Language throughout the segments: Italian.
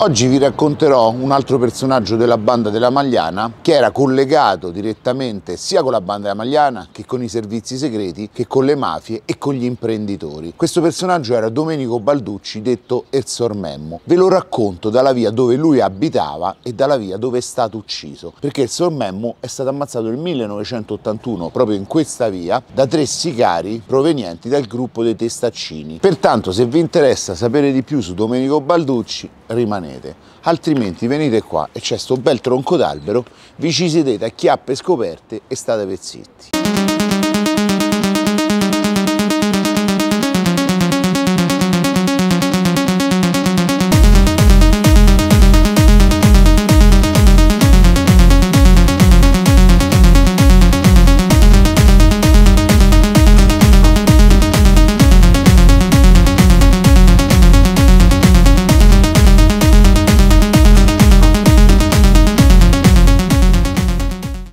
Oggi vi racconterò un altro personaggio della banda della Magliana che era collegato direttamente sia con la banda della Magliana che con i servizi segreti che con le mafie e con gli imprenditori. Questo personaggio era Domenico Balducci detto El Sormemmo. Ve lo racconto dalla via dove lui abitava e dalla via dove è stato ucciso perché El Sormemmo è stato ammazzato nel 1981 proprio in questa via da tre sicari provenienti dal gruppo dei Testaccini. Pertanto se vi interessa sapere di più su Domenico Balducci rimanete rimanete, altrimenti venite qua e c'è sto bel tronco d'albero, vi ci sedete a chiappe scoperte e state per zitti.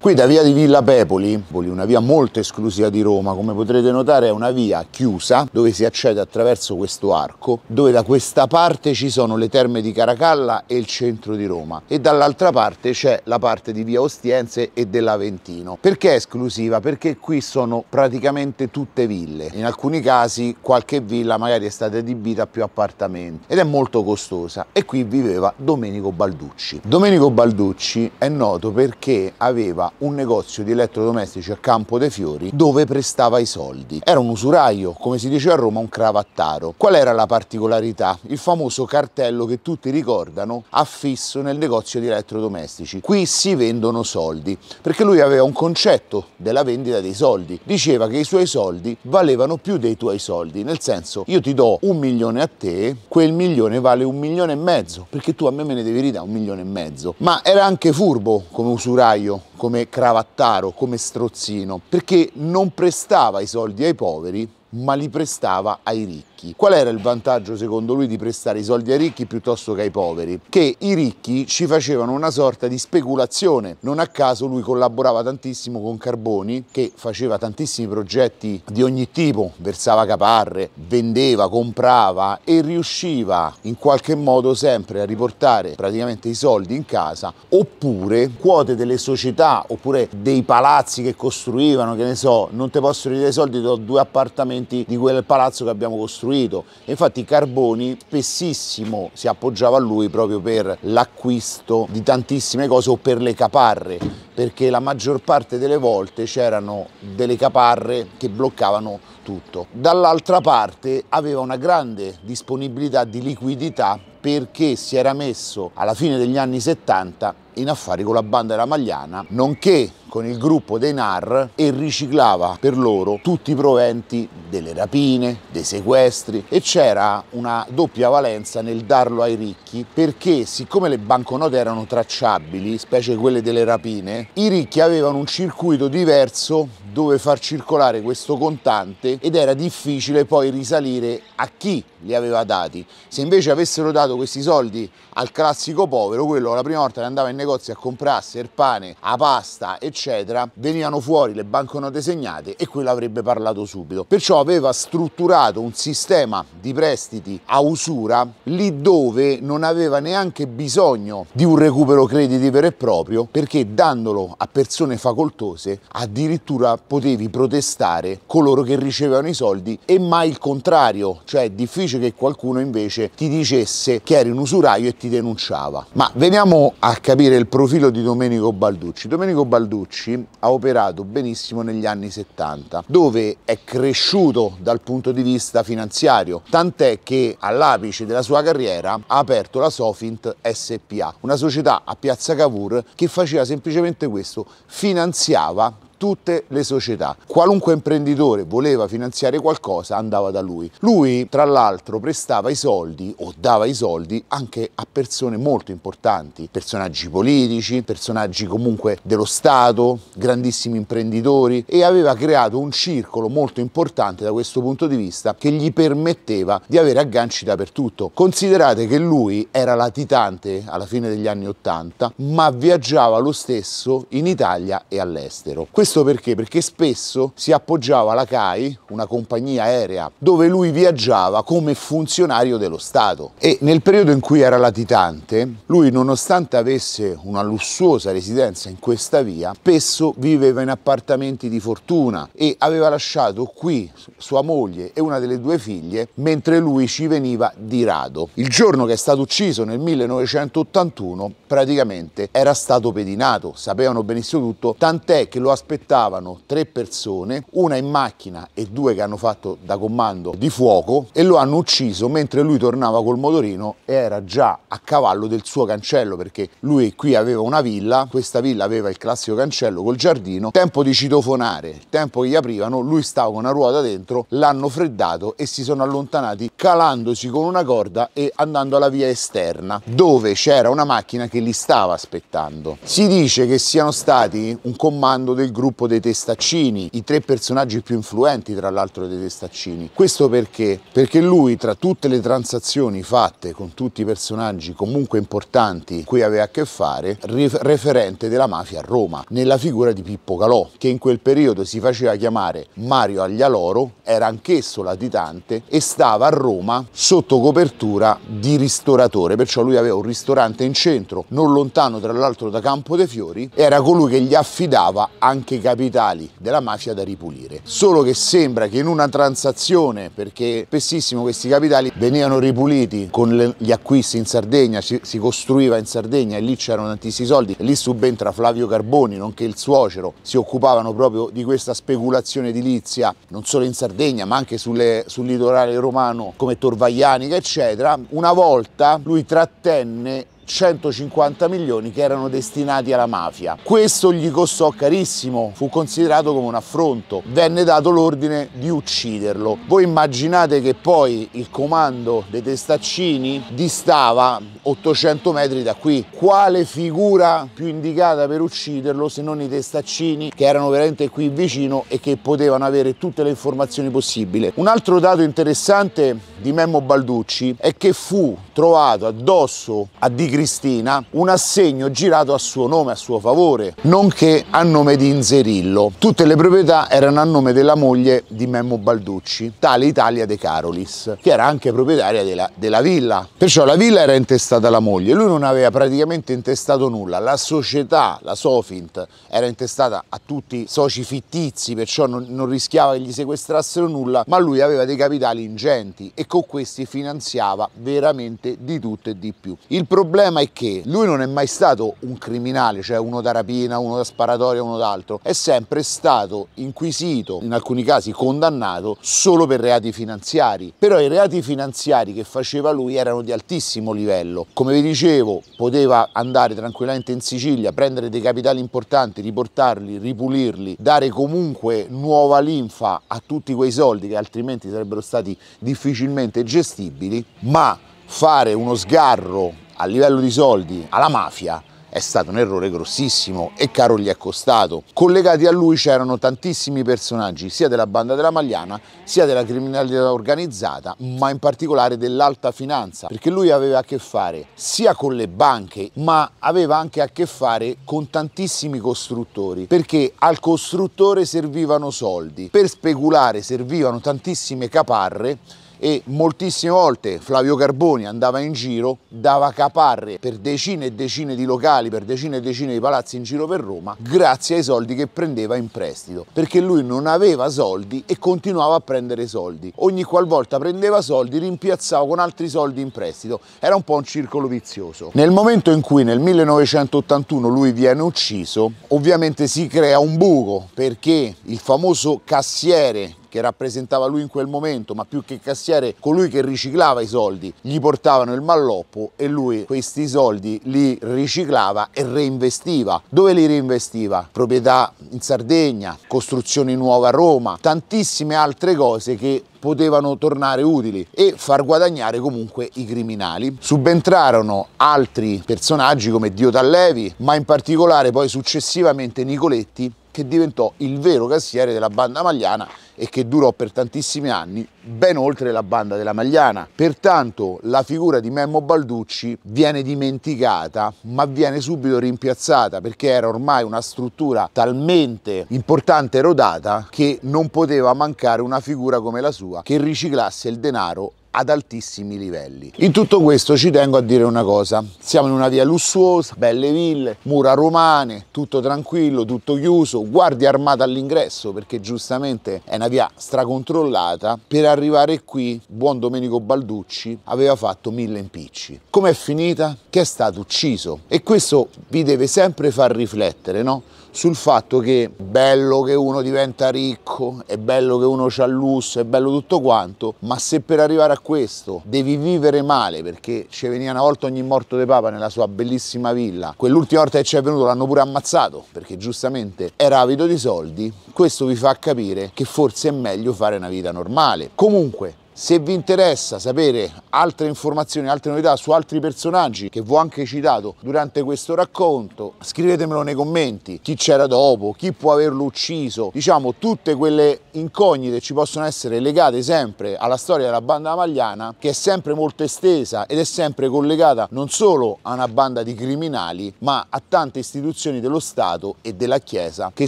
Qui da via di Villa Pepoli, una via molto esclusiva di Roma, come potrete notare è una via chiusa dove si accede attraverso questo arco, dove da questa parte ci sono le terme di Caracalla e il centro di Roma e dall'altra parte c'è la parte di via Ostiense e dell'Aventino. Perché è esclusiva? Perché qui sono praticamente tutte ville, in alcuni casi qualche villa magari è stata adibita a più appartamenti ed è molto costosa e qui viveva Domenico Balducci. Domenico Balducci è noto perché aveva un negozio di elettrodomestici a Campo dei Fiori dove prestava i soldi. Era un usuraio, come si dice a Roma, un cravattaro. Qual era la particolarità? Il famoso cartello che tutti ricordano affisso nel negozio di elettrodomestici. Qui si vendono soldi, perché lui aveva un concetto della vendita dei soldi. Diceva che i suoi soldi valevano più dei tuoi soldi, nel senso io ti do un milione a te, quel milione vale un milione e mezzo, perché tu a me me ne devi ridare un milione e mezzo. Ma era anche furbo come usuraio, come Cravattaro, come Strozzino, perché non prestava i soldi ai poveri, ma li prestava ai ricchi. Qual era il vantaggio secondo lui di prestare i soldi ai ricchi piuttosto che ai poveri? Che i ricchi ci facevano una sorta di speculazione. Non a caso lui collaborava tantissimo con Carboni che faceva tantissimi progetti di ogni tipo, versava caparre, vendeva, comprava e riusciva in qualche modo sempre a riportare praticamente i soldi in casa oppure quote delle società oppure dei palazzi che costruivano, che ne so, non ti posso ridare i soldi, ti do due appartamenti fondamenti di quel palazzo che abbiamo costruito. E infatti Carboni spessissimo si appoggiava a lui proprio per l'acquisto di tantissime cose o per le caparre, perché la maggior parte delle volte c'erano delle caparre che bloccavano tutto. Dall'altra parte aveva una grande disponibilità di liquidità perché si era messo alla fine degli anni 70 in affari con la banda della Magliana, nonché con il gruppo dei NAR e riciclava per loro tutti i proventi delle rapine, dei sequestri e c'era una doppia valenza nel darlo ai ricchi perché siccome le banconote erano tracciabili, specie quelle delle rapine, i ricchi avevano un circuito diverso dove far circolare questo contante ed era difficile poi risalire a chi li aveva dati. Se invece avessero dato questi soldi al classico povero, quello la prima volta che andava in negozio negozi a comprarsi il pane, la pasta, eccetera, venivano fuori le banconote segnate e quello avrebbe parlato subito. Perciò aveva strutturato un sistema di prestiti a usura lì dove non aveva neanche bisogno di un recupero crediti vero e proprio, perché dandolo a persone facoltose addirittura potevi protestare coloro che ricevevano i soldi e mai il contrario, cioè è difficile che qualcuno invece ti dicesse che eri un usuraio e ti denunciava. Ma veniamo a capire vedere il profilo di Domenico Balducci. Domenico Balducci ha operato benissimo negli anni 70, dove è cresciuto dal punto di vista finanziario, tant'è che all'apice della sua carriera ha aperto la Sofint SPA, una società a Piazza Cavour che faceva semplicemente questo, finanziava tutte le società. Qualunque imprenditore voleva finanziare qualcosa andava da lui. Lui tra l'altro prestava i soldi o dava i soldi anche a persone molto importanti, personaggi politici, personaggi comunque dello Stato, grandissimi imprenditori e aveva creato un circolo molto importante da questo punto di vista che gli permetteva di avere agganci dappertutto. Considerate che lui era latitante alla fine degli anni 80 ma viaggiava lo stesso in Italia e all'estero. Questo perché? Perché spesso si appoggiava alla CAI, una compagnia aerea, dove lui viaggiava come funzionario dello Stato. E nel periodo in cui era latitante, lui nonostante avesse una lussuosa residenza in questa via, spesso viveva in appartamenti di fortuna e aveva lasciato qui sua moglie e una delle due figlie mentre lui ci veniva di rado. Il giorno che è stato ucciso nel 1981 praticamente era stato pedinato, sapevano benissimo tutto, tant'è che lo aspettavano aspettavano tre persone, una in macchina e due che hanno fatto da comando di fuoco e lo hanno ucciso mentre lui tornava col motorino e era già a cavallo del suo cancello perché lui qui aveva una villa, questa villa aveva il classico cancello col giardino, tempo di citofonare, il tempo che gli aprivano, lui stava con una ruota dentro, l'hanno freddato e si sono allontanati calandosi con una corda e andando alla via esterna dove c'era una macchina che li stava aspettando. Si dice che siano stati un comando del gruppo gruppo dei Testaccini, i tre personaggi più influenti tra l'altro dei Testaccini. Questo perché? Perché lui tra tutte le transazioni fatte con tutti i personaggi comunque importanti cui aveva a che fare, referente della mafia a Roma, nella figura di Pippo Calò, che in quel periodo si faceva chiamare Mario Aglialoro, era anch'esso latitante e stava a Roma sotto copertura di ristoratore, perciò lui aveva un ristorante in centro, non lontano tra l'altro da Campo dei Fiori, era colui che gli affidava anche anche i capitali della mafia da ripulire. Solo che sembra che in una transazione, perché spessissimo questi capitali venivano ripuliti con le, gli acquisti in Sardegna, ci, si costruiva in Sardegna e lì c'erano tantissimi soldi, lì subentra Flavio Carboni, nonché il suocero, si occupavano proprio di questa speculazione edilizia, non solo in Sardegna ma anche sulle, sul litorale romano come Torvaglianica eccetera. Una volta lui trattenne 150 milioni che erano destinati alla mafia. Questo gli costò carissimo, fu considerato come un affronto, venne dato l'ordine di ucciderlo. Voi immaginate che poi il comando dei testaccini distava 800 metri da qui. Quale figura più indicata per ucciderlo se non i testaccini che erano veramente qui vicino e che potevano avere tutte le informazioni possibili. Un altro dato interessante di Memmo Balducci è che fu trovato addosso a Di Cristina un assegno girato a suo nome, a suo favore, nonché a nome di Inzerillo. Tutte le proprietà erano a nome della moglie di Memmo Balducci, tale Italia De Carolis, che era anche proprietaria della, della villa. Perciò la villa era intestata stata la moglie, lui non aveva praticamente intestato nulla, la società, la Sofint, era intestata a tutti i soci fittizi, perciò non, non rischiava che gli sequestrassero nulla, ma lui aveva dei capitali ingenti e con questi finanziava veramente di tutto e di più. Il problema è che lui non è mai stato un criminale, cioè uno da rapina, uno da sparatoria, uno d'altro, è sempre stato inquisito, in alcuni casi condannato, solo per reati finanziari. Però i reati finanziari che faceva lui erano di altissimo livello, come vi dicevo, poteva andare tranquillamente in Sicilia, prendere dei capitali importanti, riportarli, ripulirli, dare comunque nuova linfa a tutti quei soldi che altrimenti sarebbero stati difficilmente gestibili, ma fare uno sgarro a livello di soldi alla mafia è stato un errore grossissimo e caro gli è costato. Collegati a lui c'erano tantissimi personaggi sia della banda della Magliana sia della criminalità organizzata ma in particolare dell'alta finanza perché lui aveva a che fare sia con le banche ma aveva anche a che fare con tantissimi costruttori perché al costruttore servivano soldi, per speculare servivano tantissime caparre e moltissime volte Flavio Carboni andava in giro, dava caparre per decine e decine di locali, per decine e decine di palazzi in giro per Roma, grazie ai soldi che prendeva in prestito, perché lui non aveva soldi e continuava a prendere soldi. Ogni qualvolta prendeva soldi rimpiazzava con altri soldi in prestito, era un po' un circolo vizioso. Nel momento in cui nel 1981 lui viene ucciso, ovviamente si crea un buco perché il famoso cassiere che rappresentava lui in quel momento, ma più che cassiere, colui che riciclava i soldi, gli portavano il malloppo e lui questi soldi li riciclava e reinvestiva. Dove li reinvestiva? Proprietà in Sardegna, costruzioni nuove a Roma, tantissime altre cose che potevano tornare utili e far guadagnare comunque i criminali. Subentrarono altri personaggi come Dio Tallevi, ma in particolare poi successivamente Nicoletti che diventò il vero cassiere della banda magliana e che durò per tantissimi anni, ben oltre la banda della Magliana. Pertanto la figura di Memmo Balducci viene dimenticata, ma viene subito rimpiazzata perché era ormai una struttura talmente importante e rodata che non poteva mancare una figura come la sua che riciclasse il denaro ad altissimi livelli. In tutto questo ci tengo a dire una cosa, siamo in una via lussuosa, belle ville, mura romane, tutto tranquillo, tutto chiuso, guardia armata all'ingresso perché giustamente è una via stracontrollata, per arrivare qui buon Domenico Balducci aveva fatto mille impicci. Com'è finita? Che è stato ucciso e questo vi deve sempre far riflettere, no? sul fatto che è bello che uno diventa ricco, è bello che uno c'ha lusso, è bello tutto quanto, ma se per arrivare a questo devi vivere male, perché ci veniva una volta ogni morto di papa nella sua bellissima villa, quell'ultima volta che ci è venuto l'hanno pure ammazzato, perché giustamente era avido di soldi, questo vi fa capire che forse è meglio fare una vita normale. Comunque, se vi interessa sapere altre informazioni, altre novità su altri personaggi che vi ho anche citato durante questo racconto, scrivetemelo nei commenti, chi c'era dopo, chi può averlo ucciso, diciamo tutte quelle incognite ci possono essere legate sempre alla storia della banda magliana che è sempre molto estesa ed è sempre collegata non solo a una banda di criminali ma a tante istituzioni dello Stato e della Chiesa che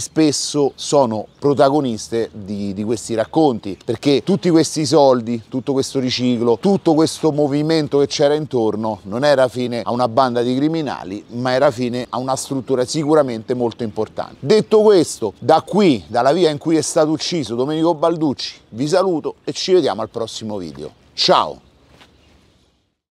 spesso sono protagoniste di, di questi racconti perché tutti questi soldi tutto questo riciclo, tutto questo movimento che c'era intorno non era fine a una banda di criminali, ma era fine a una struttura sicuramente molto importante. Detto questo, da qui, dalla via in cui è stato ucciso Domenico Balducci, vi saluto e ci vediamo al prossimo video. Ciao!